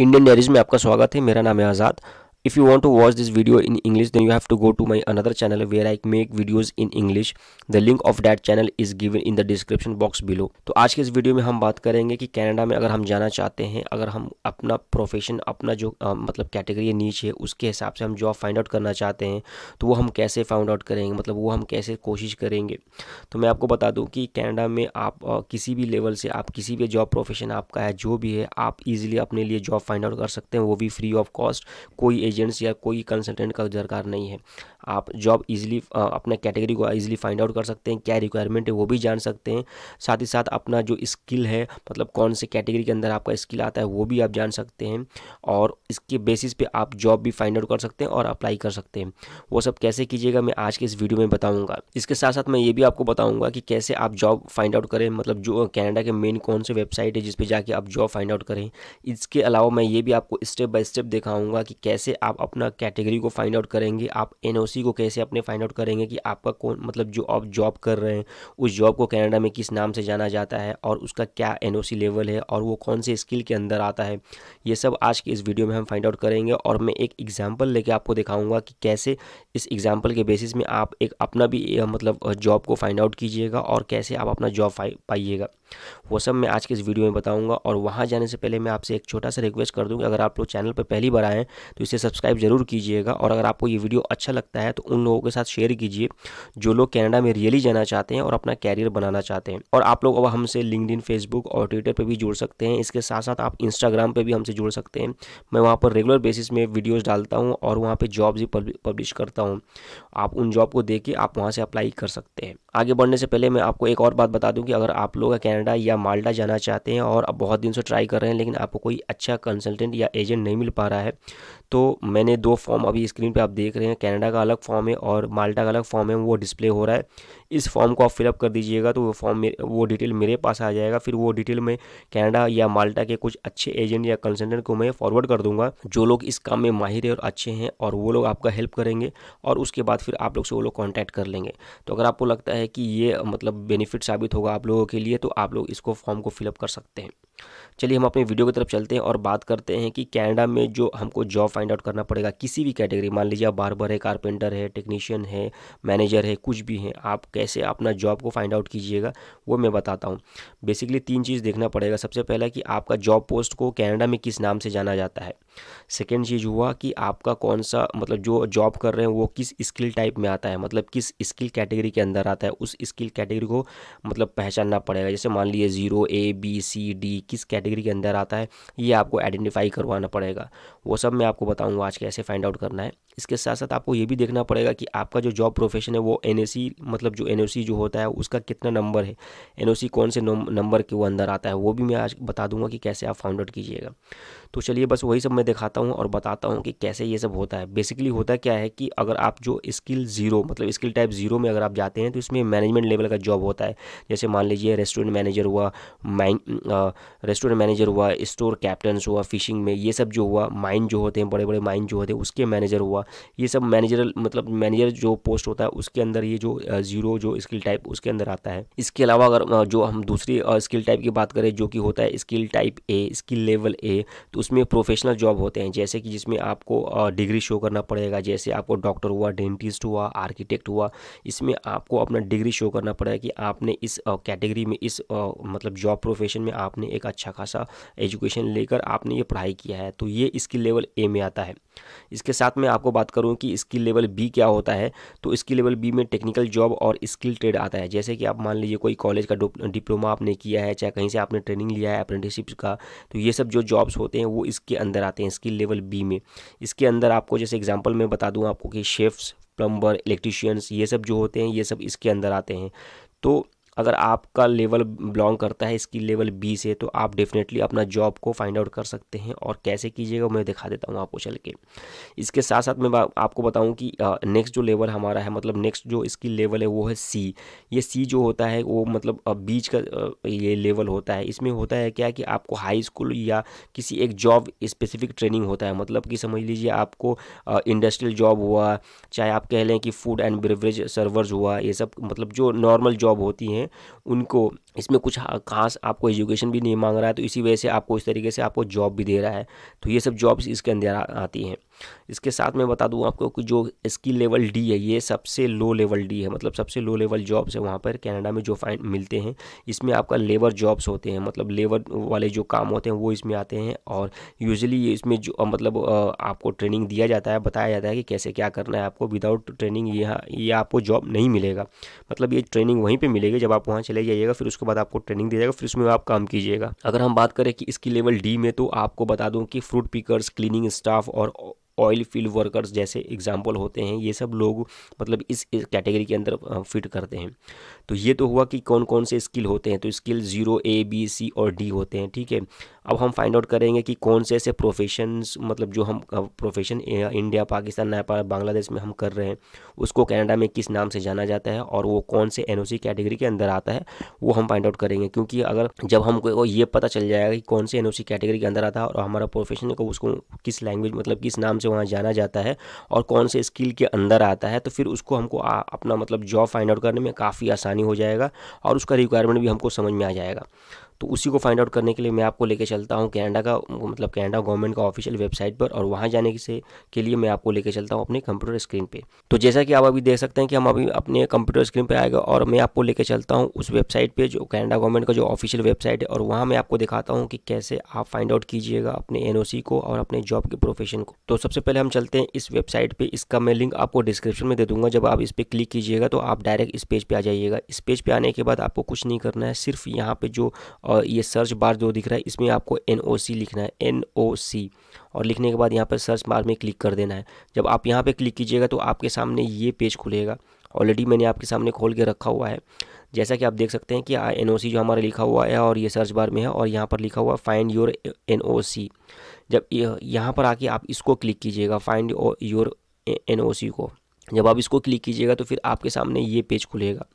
Indian diaries में आपका स्वागत है मेरा नाम है आज़ाद if you want to watch this video in english then you have to go to my another channel where i make videos in english the link of that channel is given in the description box below तो आज के इस video में हम बात करेंगे कि Canada में अगर हम जाना चाहते हैं अगर हम अपना प्रोफेशन अपना जो आ, मतलब कैटेगरी नीच है उसके हिसाब से हम जॉब फाइंड आउट करना चाहते हैं तो वो हम कैसे फाइंड आउट करेंगे मतलब वो हम कैसे कोशिश करेंगे तो मैं आपको बता दूं कि कनाडा में आप आ, किसी भी लेवल से आप किसी भी जॉब प्रोफेशन आपका है जो भी है आप इजीली अपने लिए जॉब फाइंड आउट कर सकते हैं वो भी फ्री ऑफ कॉस्ट कोई एजेंट्स या कोई कंसल्टेंट का दरकार नहीं है आप जॉब ईजिली अपना कैटेगरी को ईजिली फाइंड आउट कर सकते हैं क्या रिक्वायरमेंट है वो भी जान सकते हैं साथ ही साथ अपना जो स्किल है मतलब कौन से कैटेगरी के अंदर आपका स्किल आता है वो भी आप जान सकते हैं और इसके बेसिस पे आप जॉब भी फाइंड आउट कर सकते हैं और अप्लाई कर सकते हैं वो सब कैसे कीजिएगा मैं आज के इस वीडियो में बताऊँगा इसके साथ साथ मैं ये भी आपको बताऊँगा कि कैसे आप जॉब फाइंड आउट करें मतलब जो कैनेडा के मेन कौन से वेबसाइट है जिसपे जाके आप जॉब फाइंड आउट करें इसके अलावा मैं ये भी आपको स्टेप बाय स्टेप दिखाऊँगा कि कैसे आप अपना कैटेगरी को फाइंड आउट करेंगे आप एन उसी को कैसे अपने फाइंड आउट करेंगे कि आपका कौन मतलब जो आप जॉब कर रहे हैं उस जॉब को कनाडा में किस नाम से जाना जाता है और उसका क्या एन लेवल है और वो कौन से स्किल के अंदर आता है ये सब आज की इस वीडियो में हम फाइंड आउट करेंगे और मैं एक एग्जाम्पल लेके आपको दिखाऊँगा कि कैसे इस एग्जाम्पल के बेसिस में आप एक अपना भी मतलब जॉब को फाइंड आउट कीजिएगा और कैसे आप अपना जॉब पाइएगा वो सब मैं आज के इस वीडियो में बताऊंगा और वहाँ जाने से पहले मैं आपसे एक छोटा सा रिक्वेस्ट कर दूँ कि अगर आप लोग चैनल पर पहली बार आएँ तो इसे सब्सक्राइब जरूर कीजिएगा और अगर आपको ये वीडियो अच्छा लगता है तो उन लोगों के साथ शेयर कीजिए जो लोग कैनेडा में रियली जाना चाहते हैं और अपना कैरियर बनाना चाहते हैं और आप लोग अब हमसे लिंकड फेसबुक और ट्विटर पर भी जुड़ सकते हैं इसके साथ साथ आप इंस्टाग्राम पर भी हमसे जुड़ सकते हैं मैं वहाँ पर रेगुलर बेसिस में वीडियोज़ डालता हूँ और वहाँ पर जॉब्स भी पब्लिश करता हूँ आप उन जॉब को देख के आप वहाँ से अप्लाई कर सकते हैं आगे बढ़ने से पहले मैं आपको एक और बात बता दूँ कि अगर आप लोग कैनेडा कनाडा या माल्टा जाना चाहते हैं और बहुत दिन से ट्राई कर रहे हैं लेकिन आपको कोई अच्छा कंसल्टेंट या एजेंट नहीं मिल पा रहा है तो मैंने दो फॉर्म अभी स्क्रीन पे आप देख रहे हैं कनाडा का अलग फॉर्म है और माल्टा का अलग फॉर्म है वो डिस्प्ले हो रहा है इस फॉर्म को आप फिलअप कर दीजिएगा तो वो फॉर्म वो डिटेल मेरे पास आ जाएगा फिर वो डिटेल मैं कनाडा या माल्टा के कुछ अच्छे एजेंट या कंसल्टेंट को मैं फॉरवर्ड कर दूंगा जो लोग इस काम में माहिर है और अच्छे हैं और वो लोग आपका हेल्प करेंगे और उसके बाद फिर आप लोग से वो लोग कॉन्टैक्ट कर लेंगे तो अगर आपको लगता है कि ये मतलब बेनिफिट साबित होगा आप लोगों के लिए तो आप आप लोग इसको फॉर्म को फिलअप कर सकते हैं चलिए हम अपनी वीडियो की तरफ चलते हैं और बात करते हैं कि कैनेडा में जो हमको जॉब फाइंड आउट करना पड़ेगा किसी भी कैटेगरी मान लीजिए आप बारबर है कारपेंटर है टेक्नीशियन है मैनेजर है कुछ भी है आप कैसे अपना जॉब को फाइंड आउट कीजिएगा वो मैं बताता हूँ बेसिकली तीन चीज़ देखना पड़ेगा सबसे पहला कि आपका जॉब पोस्ट को कैनेडा में किस नाम से जाना जाता है सेकेंड चीज़ हुआ कि आपका कौन सा मतलब जो जॉब कर रहे हैं वो किस स्किल टाइप में आता है मतलब किस स्किल कैटेगरी के अंदर आता है उस स्किल कैटेगरी को मतलब पहचानना पड़ेगा जैसे मान लीजिए zero A B C D किस कैटेगरी के अंदर आता है ये आपको आइडेंटिफाई करवाना पड़ेगा वो सब मैं आपको बताऊँगा आज कैसे फाइंड आउट करना है इसके साथ साथ आपको ये भी देखना पड़ेगा कि आपका जो जॉब प्रोफेशन है वो एन मतलब जो एन जो होता है उसका कितना नंबर है एन कौन से नंबर के वो अंदर आता है वो भी मैं आज बता दूंगा कि कैसे आप फाउंड आउट कीजिएगा तो चलिए बस वही सब मैं दिखाता हूँ और बताता हूँ कि कैसे ये सब होता है बेसिकली होता क्या है कि अगर आप जो स्किल ज़ीरो मतलब स्किल टाइप ज़ीरो में अगर आप जाते हैं तो इसमें मैनेजमेंट लेवल का जॉब होता है जैसे मान लीजिए रेस्टोरेंट मैनेजर हुआ रेस्टोरेंट मैनेजर हुआ स्टोर कैप्टन हुआ फिशिंग में ये सब जो हुआ माइन जो होते हैं बड़े बड़े माइन जो होते हैं उसके मैनेजर हुआ ये सब मैनेजर मतलब मैनेजर जो पोस्ट होता है उसके अंदर ये जो जीरो जो स्किल टाइप उसके अंदर आता है इसके अलावा अगर जो हम दूसरी स्किल टाइप की बात करें जो कि होता है skill type A skill level A तो उसमें प्रोफेशनल जॉब होते हैं जैसे कि जिसमें आपको डिग्री शो करना पड़ेगा जैसे आपको डॉक्टर हुआ डेंटिस्ट हुआ आर्किटेक्ट हुआ इसमें आपको अपना डिग्री शो करना पड़ेगा कि आपने इस कैटेगरी में इस मतलब जॉब प्रोफेशन में आपने एक अच्छा खासा एजुकेशन लेकर आपने ये पढ़ाई किया है तो ये स्किल लेवल ए में आता है इसके साथ में आपको बात करूँ कि स्किल लेवल बी क्या होता है तो स्किल लेवल बी में टेक्निकल जॉब और स्किल ट्रेड आता है जैसे कि आप मान लीजिए कोई कॉलेज का डिप्लोमा आपने किया है चाहे कहीं से आपने ट्रेनिंग लिया है अप्रेंटिसशिप का तो ये सब जो जॉब्स होते हैं वो इसके अंदर आते हैं स्किल लेवल बी में इसके अंदर आपको जैसे एग्जाम्पल मैं बता दूँ आपको कि शेफ्स प्लम्बर इलेक्ट्रिशियंस ये सब जो होते हैं ये सब इसके अंदर आते हैं तो अगर आपका लेवल बिलोंग करता है इसकी लेवल बी से तो आप डेफिनेटली अपना जॉब को फाइंड आउट कर सकते हैं और कैसे कीजिएगा मैं दिखा देता हूँ आपको चल के इसके साथ साथ मैं आपको बताऊँ कि नेक्स्ट जो लेवल हमारा है मतलब नेक्स्ट जो इसकी लेवल है वो है सी ये सी जो होता है वो मतलब बीच का ये लेवल होता है इसमें होता है क्या कि आपको हाई स्कूल या किसी एक जॉब स्पेसिफिक ट्रेनिंग होता है मतलब कि समझ लीजिए आपको इंडस्ट्रियल जॉब हुआ चाहे आप कह लें कि फूड एंड बेवरेज सर्वर्स हुआ ये सब मतलब जो नॉर्मल जॉब होती हैं हैं उनको इसमें कुछ खास आपको एजुकेशन भी नहीं मांग रहा है तो इसी वजह से आपको इस तरीके से आपको जॉब भी दे रहा है तो ये सब जॉब्स इसके अंदर आती हैं इसके साथ मैं बता दूँ आपको कि जो स्किल लेवल डी है ये सबसे लो लेवल डी है मतलब सबसे लो लेवल जॉब्स है वहाँ पर कनाडा में जो फाइन मिलते हैं इसमें आपका लेबर जॉब्स होते हैं मतलब लेबर वाले जो काम होते हैं वो इसमें आते हैं और यूजली इसमें जो मतलब आपको ट्रेनिंग दिया जाता है बताया जाता है कि कैसे क्या करना है आपको विदाउट ट्रेनिंग यहाँ ये आपको जॉब नहीं मिलेगा मतलब ये ट्रेनिंग वहीं पर मिलेगी जब आप वहाँ चले जाइएगा फिर उसके बाद आपको ट्रेनिंग दिया जाएगा फिर उसमें आप काम कीजिएगा अगर हम बात करें कि इसकी लेवल डी में तो आपको बता दूं कि फ्रूट पिकर्स क्लीनिंग स्टाफ और ऑयल फील्ड वर्कर्स जैसे एग्जाम्पल होते हैं ये सब लोग मतलब इस, इस कैटेगरी के अंदर फिट करते हैं तो ये तो हुआ कि कौन कौन से स्किल होते हैं तो skill zero A B C और डी होते हैं ठीक है अब हम फाइंड आउट करेंगे कि कौन से ऐसे प्रोफेशंस मतलब जो हम प्रोफेशन इंडिया पाकिस्तान नेपाल बांग्लादेश में हम कर रहे हैं उसको कनाडा में किस नाम से जाना जाता है और वो कौन से एन कैटेगरी के अंदर आता है वो हम फाइंड आउट करेंगे क्योंकि अगर जब हमको ये पता चल जाएगा कि कौन से एन कैटेगरी के अंदर आता है और हमारा प्रोफेशन को उसको किस लैंग्वेज मतलब किस नाम से वहाँ जाना जाता है और कौन से स्किल के अंदर आता है तो फिर उसको हमको अपना मतलब जॉब फाइंड आउट करने में काफ़ी आसानी हो जाएगा और उसका रिक्वायरमेंट भी हमको समझ में आ जाएगा तो उसी को फाइंड आउट करने के लिए मैं आपको लेके चलता हूँ कैनेडा का मतलब कैनेडा गवर्नमेंट का ऑफिशियल वेबसाइट पर और वहाँ जाने से के लिए मैं आपको लेके चलता हूँ अपने कंप्यूटर स्क्रीन पर तो जैसा कि आप अभी देख सकते हैं कि हम अभी अपने कंप्यूटर स्क्रीन पर आएगा और मैं आपको लेके चलता हूँ उस वेबसाइट पर जो कैनेडा गवर्नमेंट का जो ऑफिशियल वेबसाइट है और वहाँ मैं आपको दिखाता हूँ कि कैसे आप फाइंड आउट कीजिएगा अपने एन को और अपने जॉब के प्रोफेशन को तो सबसे पहले हम चलते हैं इस वेबसाइट पर इसका मैं लिंक आपको डिस्क्रिप्शन में दे दूंगा जब आप इस पर क्लिक कीजिएगा तो आप डायरेक्ट इस पेज पर आ जाइएगा इस पेज पर आने के बाद आपको कुछ नहीं करना है सिर्फ यहाँ पर जो और ये सर्च बार जो दिख रहा है इसमें आपको एन लिखना है एन और लिखने के बाद यहाँ पर सर्च बार में क्लिक कर देना है जब आप यहाँ पर क्लिक कीजिएगा तो आपके सामने ये पेज खुलेगा ऑलरेडी मैंने आपके सामने खोल के रखा हुआ है जैसा कि आप देख सकते हैं कि एन जो हमारा लिखा हुआ है और ये सर्च बार में है और यहाँ पर लिखा हुआ है फाइंड योर एन जब यहाँ पर आके आप इसको क्लिक कीजिएगा फाइंड योर एन को जब आप इसको क्लिक कीजिएगा तो फिर आपके सामने ये पेज खुलेगा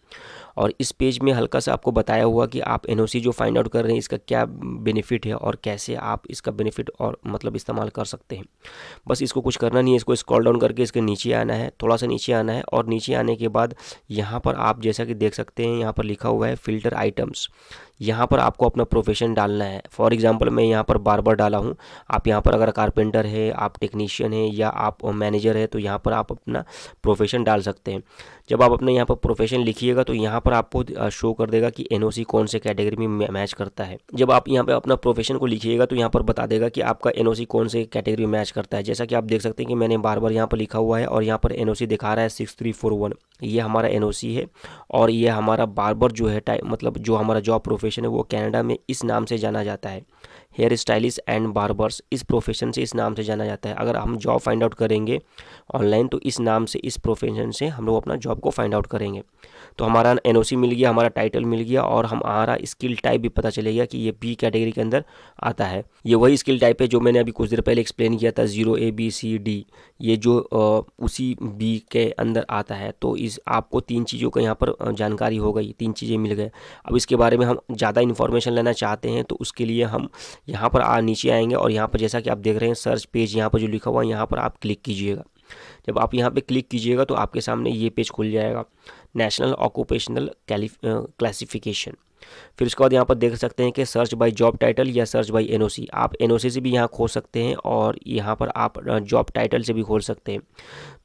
और इस पेज में हल्का सा आपको बताया हुआ कि आप एन जो फाइंड आउट कर रहे हैं इसका क्या बेनिफिट है और कैसे आप इसका बेनिफिट और मतलब इस्तेमाल कर सकते हैं बस इसको कुछ करना नहीं है इसको स्क्रॉल डाउन करके इसके नीचे आना है थोड़ा सा नीचे आना है और नीचे आने के बाद यहाँ पर आप जैसा कि देख सकते हैं यहाँ पर लिखा हुआ है फ़िल्टर आइटम्स यहाँ पर आपको अपना प्रोफेशन डालना है फॉर एग्ज़ाम्पल मैं यहाँ पर बार बार डाला हूँ आप यहाँ पर अगर कारपेंटर है आप टेक्नीशियन है या आप मैनेजर है तो यहाँ पर आप अपना प्रोफेशन डाल सकते हैं जब आप अपने यहाँ पर प्रोफेशन लिखिएगा तो यहाँ पर आपको शो कर देगा कि एन कौन से कैटेगरी में मैच करता है जब आप यहाँ पर अपना प्रोफेशन को लिखिएगा तो यहाँ पर बता देगा कि आपका एन कौन से कैटेगरी में मैच करता है जैसा कि आप देख सकते हैं कि मैंने बार बार यहाँ पर लिखा हुआ है और यहाँ पर एन दिखा रहा है सिक्स थ्री फोर वन ये हमारा एन है और ये हमारा बार बार जो है मतलब जो हमारा जॉब प्रोफेशन प्रोफेशन है वो कनाडा में इस नाम से जाना जाता है हेयर स्टाइलिस्ट एंड बार्बर्स इस प्रोफेशन से इस नाम से जाना जाता है अगर हम जॉब फाइंड आउट करेंगे ऑनलाइन तो इस नाम से इस प्रोफेशन से हम लोग अपना जॉब को फाइंड आउट करेंगे तो हमारा एन मिल गया हमारा टाइटल मिल गया और हम हमारा स्किल टाइप भी पता चलेगा कि ये बी कैटेगरी के अंदर आता है ये वही स्किल टाइप है जो मैंने अभी कुछ देर पहले एक्सप्लेन किया था zero A B C D ये जो उसी बी के अंदर आता है तो इस आपको तीन चीज़ों का यहाँ पर जानकारी हो गई तीन चीज़ें मिल गए अब इसके बारे में हम ज़्यादा इन्फॉर्मेशन लेना चाहते हैं तो उसके लिए हम यहाँ पर आ नीचे आएंगे और यहाँ पर जैसा कि आप देख रहे हैं सर्च पेज यहाँ पर जो लिखा हुआ है यहाँ पर आप क्लिक कीजिएगा जब आप यहाँ पे क्लिक कीजिएगा तो आपके सामने ये पेज खुल जाएगा नेशनल ऑक्यूपेशनल क्लासिफिकेशन फिर उसके बाद यहाँ पर देख सकते हैं कि सर्च बाय जॉब टाइटल या सर्च बाय एनओसी आप एनओसी से भी यहाँ खोल सकते हैं और यहाँ पर आप जॉब टाइटल से भी खोल सकते हैं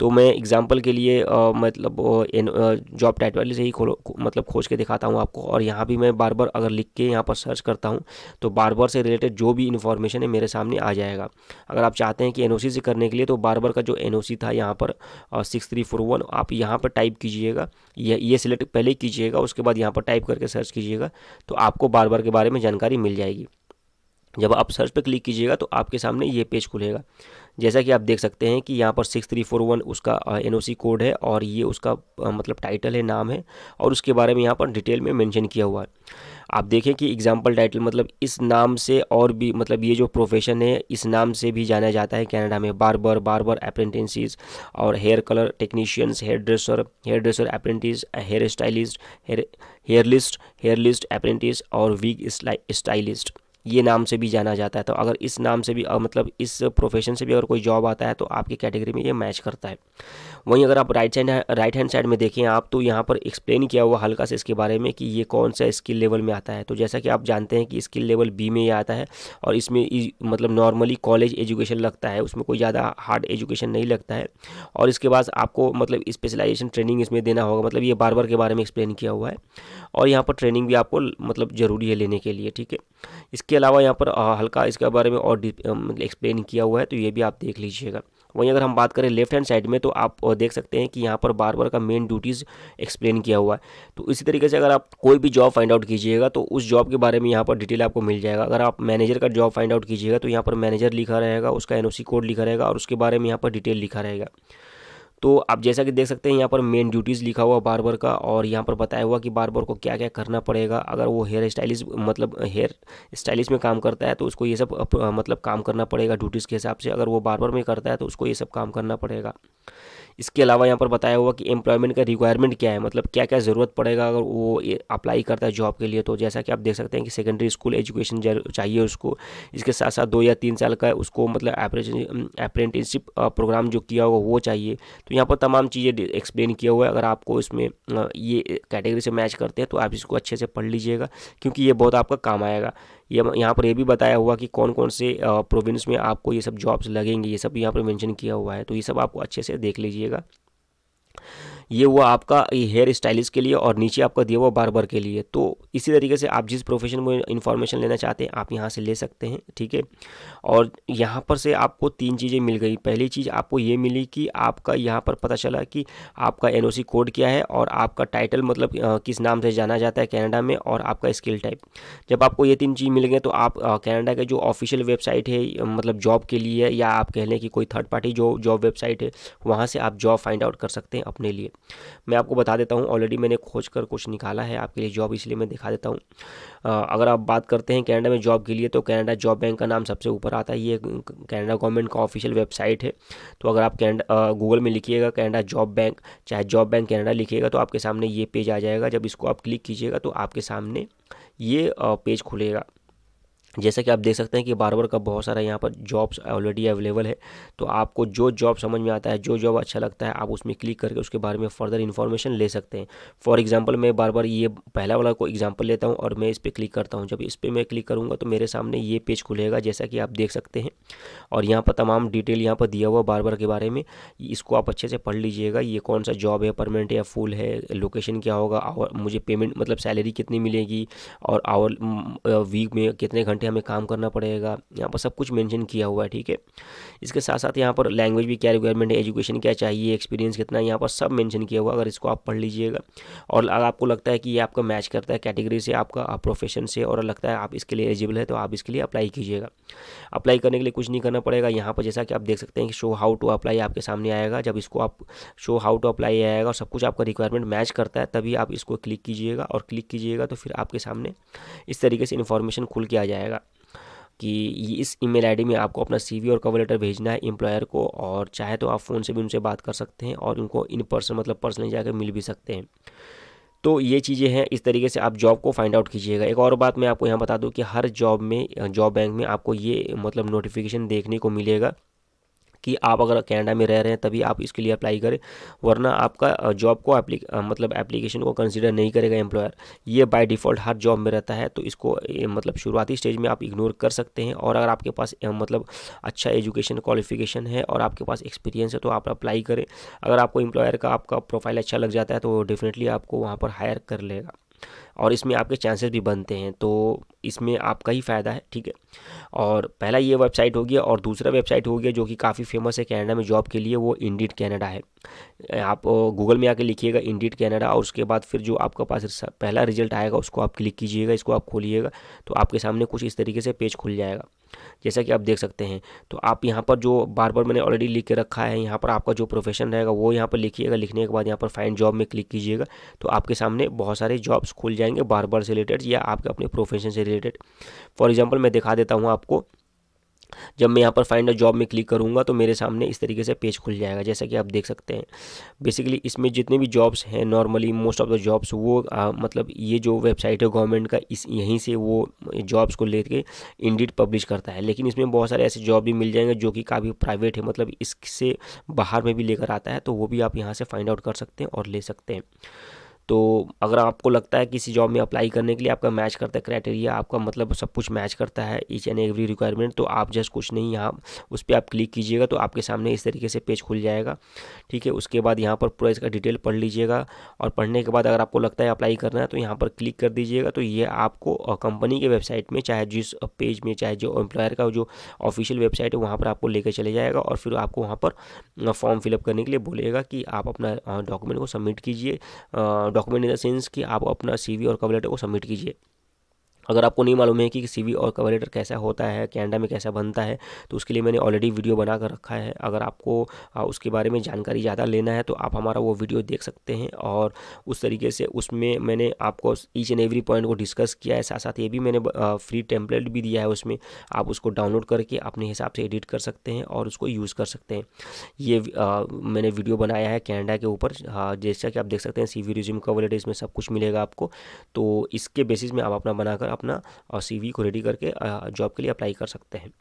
तो मैं एग्जाम्पल के लिए आ, मतलब जॉब टाइटल से ही खोलो मतलब खोज के दिखाता हूँ आपको और यहाँ भी मैं बार बार अगर लिख के यहाँ पर सर्च करता हूँ तो बार बार से रिलेटेड जो भी इन्फॉर्मेशन है मेरे सामने आ जाएगा अगर आप चाहते हैं कि एन से करने के लिए तो बार बार का जो एन था यहाँ पर सिक्स थ्री फोर वन आप यहाँ पर टाइप कीजिएगा ये ये सिलेक्ट पहले कीजिएगा उसके बाद यहाँ पर टाइप करके सर्च कीजिएगा कीजिएगा तो आपको बार बार के बारे में जानकारी मिल जाएगी जब आप सर्च पर क्लिक कीजिएगा तो आपके सामने ये पेज खुलेगा जैसा कि आप देख सकते हैं कि यहाँ पर सिक्स थ्री फोर वन उसका एन कोड है और ये उसका मतलब टाइटल है नाम है और उसके बारे में यहाँ पर डिटेल में मेंशन किया हुआ है आप देखें कि एग्जाम्पल टाइटल मतलब इस नाम से और भी मतलब ये जो प्रोफेशन है इस नाम से भी जाना जाता है कनाडा में बार बार बार बार अप्रेंटिस और hair colour technicians hairdresser hairdresser apprentice hair stylist hair hairstylist hairstylist apprentice और वीग स्टाइलिस्ट ये नाम से भी जाना जाता है तो अगर इस नाम से भी मतलब इस प्रोफेशन से भी अगर कोई जॉब आता है तो आपकी कैटेगरी में ये मैच करता है वहीं अगर आप right hand right hand side में देखें आप तो यहाँ पर एक्सप्लेन किया हुआ हल्का से इसके बारे में कि ये कौन सा स्किल लेवल में आता है तो जैसा कि आप जानते हैं कि स्किल लेवल बी में ये आता है और इसमें मतलब नॉर्मली कॉलेज एजुकेशन लगता है उसमें कोई ज़्यादा हार्ड एजुकेशन नहीं लगता है और इसके बाद आपको मतलब स्पेशलाइजेशन ट्रेनिंग इसमें देना होगा मतलब ये बार बार के बारे में एक्सप्लेन किया हुआ है और यहाँ पर ट्रेनिंग भी आपको मतलब ज़रूरी है लेने के लिए ठीक है इस इसके अलावा यहाँ पर हल्का इसके बारे में और एक्सप्लेन मतलब किया हुआ है तो ये भी आप देख लीजिएगा वहीं अगर हम बात करें लेफ्ट हैंड साइड में तो आप देख सकते हैं कि यहाँ पर बार बार का मेन ड्यूटीज़ एक्सप्लेन किया हुआ है तो इसी तरीके से अगर आप कोई भी जॉब फाइंड आउट कीजिएगा तो उस जॉब के बारे में यहाँ पर डिटेल आपको मिल जाएगा अगर आप मैनेजर का जॉब फाइंड आउट कीजिएगा तो यहाँ पर मैनेजर लिखा रहेगा उसका एन कोड लिखा रहेगा और उसके बारे में यहाँ पर डिटेल लिखा रहेगा तो आप जैसा कि देख सकते हैं यहाँ पर मेन ड्यूटीज़ लिखा हुआ बारबर का और यहाँ पर बताया हुआ कि बारबर को क्या क्या करना पड़ेगा अगर वो हेयर स्टाइलिश मतलब हेयर स्टाइलिश में काम करता है तो उसको ये सब मतलब काम करना पड़ेगा ड्यूटीज़ के हिसाब से अगर वो बारबर में करता है तो उसको ये सब काम करना पड़ेगा इसके अलावा यहाँ पर बताया हुआ कि एम्प्लॉयमेंट का रिक्वायरमेंट क्या है मतलब क्या क्या ज़रूरत पड़ेगा अगर वो अप्लाई करता है जॉब के लिए तो जैसा कि आप देख सकते हैं कि सेकेंडरी स्कूल एजुकेशन चाहिए उसको इसके साथ साथ दो या तीन साल का उसको मतलब अप्रेंटिसशिप प्रोग्राम जो किया होगा वो चाहिए तो यहाँ पर तमाम चीज़ें एक्सप्लेन किया हुआ है अगर आपको इसमें ये कैटेगरी से मैच करते हैं तो आप इसको अच्छे से पढ़ लीजिएगा क्योंकि ये बहुत आपका काम आएगा ये यहाँ पर ये भी बताया हुआ कि कौन कौन से प्रोविंस में आपको ये सब जॉब्स लगेंगे ये सब यहाँ पर मैंशन किया हुआ है तो ये सब आपको अच्छे से देख लीजिएगा ये हुआ आपका ये हेयर स्टाइलिस्ट के लिए और नीचे आपका दिया हुआ बार बार के लिए तो इसी तरीके से आप जिस प्रोफेशन में इन्फॉर्मेशन लेना चाहते हैं आप यहाँ से ले सकते हैं ठीक है और यहाँ पर से आपको तीन चीज़ें मिल गई पहली चीज़ आपको ये मिली कि आपका यहाँ पर पता चला कि आपका एन कोड क्या है और आपका टाइटल मतलब किस नाम से जाना जाता है कैनेडा में और आपका स्किल टाइप जब आपको ये तीन चीज़ मिल गई तो आप कैनेडा के जो ऑफिशियल वेबसाइट है मतलब जॉब के लिए या आप कह लें कि कोई थर्ड पार्टी जो जॉब वेबसाइट है वहाँ से आप जॉब फाइंड आउट कर सकते हैं अपने लिए मैं आपको बता देता हूँ ऑलरेडी मैंने खोज कर कुछ निकाला है आपके लिए जॉब इसलिए मैं दिखा देता हूँ अगर आप बात करते हैं कनाडा में जॉब के लिए तो कनाडा जॉब बैंक का नाम सबसे ऊपर आता है ये कनाडा गवर्नमेंट का ऑफिशियल वेबसाइट है तो अगर आप कैनेडा गूगल में लिखिएगा कनाडा जॉब बैंक चाहे जॉब बैंक कनाडा लिखिएगा तो आपके सामने ये पेज आ जाएगा जब इसको आप क्लिक कीजिएगा तो आपके सामने ये पेज खुलेगा जैसा कि आप देख सकते हैं कि बार का बहुत सारा यहाँ पर जॉब्स ऑलरेडी अवेलेबल है तो आपको जो जॉब समझ में आता है जो जॉब अच्छा लगता है आप उसमें क्लिक करके उसके बारे में फर्दर इन्फॉर्मेशन ले सकते हैं फॉर एग्जांपल मैं बार बार ये पहला वाला को एग्जांपल लेता हूँ और मैं इस पर क्लिक करता हूँ जब इस पर मैं क्लिक करूँगा तो मेरे सामने ये पेज खुलेगा जैसा कि आप देख सकते हैं और यहाँ पर तमाम डिटेल यहाँ पर दिया हुआ बार के बारे में इसको आप अच्छे से पढ़ लीजिएगा ये कौन सा जॉब है परमानेंट या फुल है लोकेशन क्या होगा और मुझे पेमेंट मतलब सैलरी कितनी मिलेगी और आवर वीक में कितने घंटे घंटे हमें काम करना पड़ेगा यहाँ पर सब कुछ मेंशन किया हुआ है ठीक है इसके साथ साथ यहाँ पर लैंग्वेज भी क्या रिक्वायरमेंट है एजुकेशन क्या चाहिए एक्सपीरियंस कितना यहाँ पर सब मैंशन किया हुआ अगर इसको आप पढ़ लीजिएगा और अगर आपको लगता है कि ये आपका मैच करता है कैटेगरी से आपका आप प्रोफेशन से और लगता है आप इसके लिए एलिजिबल है तो आप इसके लिए अप्लाई कीजिएगा अप्लाई करने के लिए कुछ नहीं करना पड़ेगा यहाँ पर जैसा कि आप देख सकते हैं कि शो हाउ टू अप्लाई आपके सामने आएगा जब इसको आप शो हाउ टू अप्लाई आएगा और सब कुछ आपका रिक्वायरमेंट मैच करता है तभी आप इसको क्लिक कीजिएगा और क्लिक कीजिएगा तो फिर आपके सामने इस तरीके से इन्फॉर्मेशन खुल के आ जाएगा कि इस ईमेल आईडी में आपको अपना सीवी और कवर लेटर भेजना है एम्प्लॉयर को और चाहे तो आप फ़ोन से भी उनसे बात कर सकते हैं और उनको इन पर्सन मतलब पर्सनली जाकर मिल भी सकते हैं तो ये चीज़ें हैं इस तरीके से आप जॉब को फाइंड आउट कीजिएगा एक और बात मैं आपको यहाँ बता दूँ कि हर जॉब में जॉब बैंक में आपको ये मतलब नोटिफिकेशन देखने को मिलेगा कि आप अगर कैनेडा में रह रहे हैं तभी आप इसके लिए अप्लाई करें वरना आपका जॉब को एप्ली मतलब एप्लीकेशन को कंसिडर नहीं करेगा एम्प्लॉयर ये बाय डिफ़ॉल्ट हर जॉब में रहता है तो इसको मतलब शुरुआती स्टेज में आप इग्नोर कर सकते हैं और अगर आपके पास मतलब अच्छा एजुकेशन क्वालिफिकेशन है और आपके पास एक्सपीरियंस है तो आप अप्लाई करें अगर आपको एम्प्लॉयर का आपका प्रोफाइल अच्छा लग जाता है तो डेफिनेटली आपको वहाँ पर हायर कर लेगा और इसमें आपके चांसेस भी बनते हैं तो इसमें आपका ही फ़ायदा है ठीक है और पहला ये वेबसाइट होगी और दूसरा वेबसाइट हो गया जो कि काफ़ी फेमस है कनाडा में जॉब के लिए वो इंडिट कनाडा है आप गूगल में आके लिखिएगा इंडिट कनाडा और उसके बाद फिर जो आपका पास पहला रिजल्ट आएगा उसको आप क्लिक कीजिएगा इसको आप खोलिएगा तो आपके सामने कुछ इस तरीके से पेज खुल जाएगा जैसा कि आप देख सकते हैं तो आप यहाँ पर जो बार बार मैंने ऑलरेडी लिख के रखा है यहाँ पर आपका जो प्रोफेशन रहेगा वो यहाँ पर लिखिएगा लिखने के बाद यहाँ पर फाइन जॉब में क्लिक कीजिएगा तो आपके सामने बहुत सारे जॉब्स खुल जाएंगे जाएंगे बार्बर से रिलेटेड या आपके अपने प्रोफेशन से रिलेटेड फॉर एग्जाम्पल मैं दिखा देता हूँ आपको जब मैं यहाँ पर फाइंड अ जॉब में क्लिक करूँगा तो मेरे सामने इस तरीके से पेज खुल जाएगा जैसा कि आप देख सकते हैं बेसिकली इसमें जितने भी जॉब्स हैं normally most of the jobs वो आ, मतलब ये जो वेबसाइट है गवर्नमेंट का इस यहीं से वो जॉब्स को लेके इंडिट पब्लिश करता है लेकिन इसमें बहुत सारे ऐसे जॉब भी मिल जाएंगे जो कि काफ़ी प्राइवेट है मतलब इससे बाहर में भी लेकर आता है तो वो भी आप यहाँ से फाइंड आउट कर सकते हैं और ले सकते हैं तो अगर आपको लगता है किसी जॉब में अप्लाई करने के लिए आपका मैच करता है क्राइटेरिया आपका मतलब सब कुछ मैच करता है ईच एंड एवरी रिक्वायरमेंट तो आप जस्ट कुछ नहीं यहाँ उस पर आप क्लिक कीजिएगा तो आपके सामने इस तरीके से पेज खुल जाएगा ठीक है उसके बाद यहाँ पर पूरा इसका डिटेल पढ़ लीजिएगा और पढ़ने के बाद अगर आपको लगता है अप्लाई करना है तो यहाँ पर क्लिक कर दीजिएगा तो ये आपको कंपनी के वेबसाइट में चाहे जिस पेज में चाहे जो एम्प्लॉयर का जो ऑफिशियल वेबसाइट है वहाँ पर आपको लेकर चले जाएगा और फिर आपको वहाँ पर फॉर्म फिलअप करने के लिए बोलेगा कि आप अपना डॉक्यूमेंट को सबमिट कीजिए डॉक्यूमेंट इन द सेंस कि आप अपना सी और कवर लेटर को सबमिट कीजिए अगर आपको नहीं मालूम है कि सी और कवर लेटर कैसा होता है कैनेडा में कैसा बनता है तो उसके लिए मैंने ऑलरेडी वीडियो बना कर रखा है अगर आपको उसके बारे में जानकारी ज़्यादा लेना है तो आप हमारा वो वीडियो देख सकते हैं और उस तरीके से उसमें मैंने आपको ईच एंड एवरी पॉइंट को डिस्कस किया है साथ साथ ये भी मैंने फ्री टेम्पलेट भी दिया है उसमें आप उसको डाउनलोड करके अपने हिसाब से एडिट कर सकते हैं और उसको यूज़ कर सकते हैं ये मैंने वीडियो बनाया है कैनेडा के ऊपर जैसा कि आप देख सकते हैं C V resume cover letter इसमें सब कुछ मिलेगा आपको तो इसके बेसिस में आप अपना बनाकर आप अपना सी को रेडी करके जॉब के लिए अप्लाई कर सकते हैं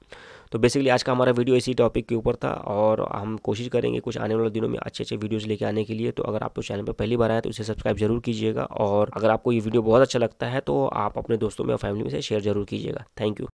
तो बेसिकली आज का हमारा वीडियो इसी टॉपिक के ऊपर था और हम कोशिश करेंगे कुछ आने वाले दिनों में अच्छे अच्छे वीडियोज़ लेके आने के लिए तो अगर आप तो चैनल पर पहली बार आए तो इसे सब्सक्राइब जरूर कीजिएगा और अगर आपको ये वीडियो बहुत अच्छा लगता है तो आप अपने दोस्तों में और फैमिली में से शेयर जरूर कीजिएगा थैंक यू